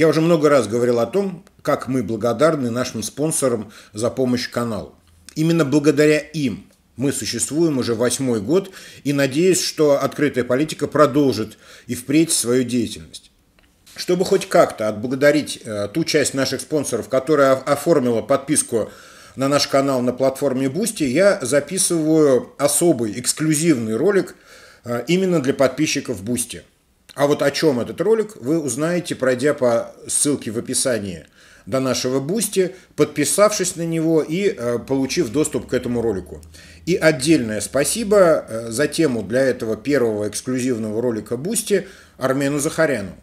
Я уже много раз говорил о том, как мы благодарны нашим спонсорам за помощь каналу. Именно благодаря им мы существуем уже восьмой год и надеюсь, что открытая политика продолжит и впредь свою деятельность. Чтобы хоть как-то отблагодарить э, ту часть наших спонсоров, которая оформила подписку на наш канал на платформе Boosty, я записываю особый эксклюзивный ролик э, именно для подписчиков Boosty. А вот о чем этот ролик, вы узнаете, пройдя по ссылке в описании до нашего Бусти, подписавшись на него и э, получив доступ к этому ролику. И отдельное спасибо э, за тему для этого первого эксклюзивного ролика Бусти Армену Захаряну.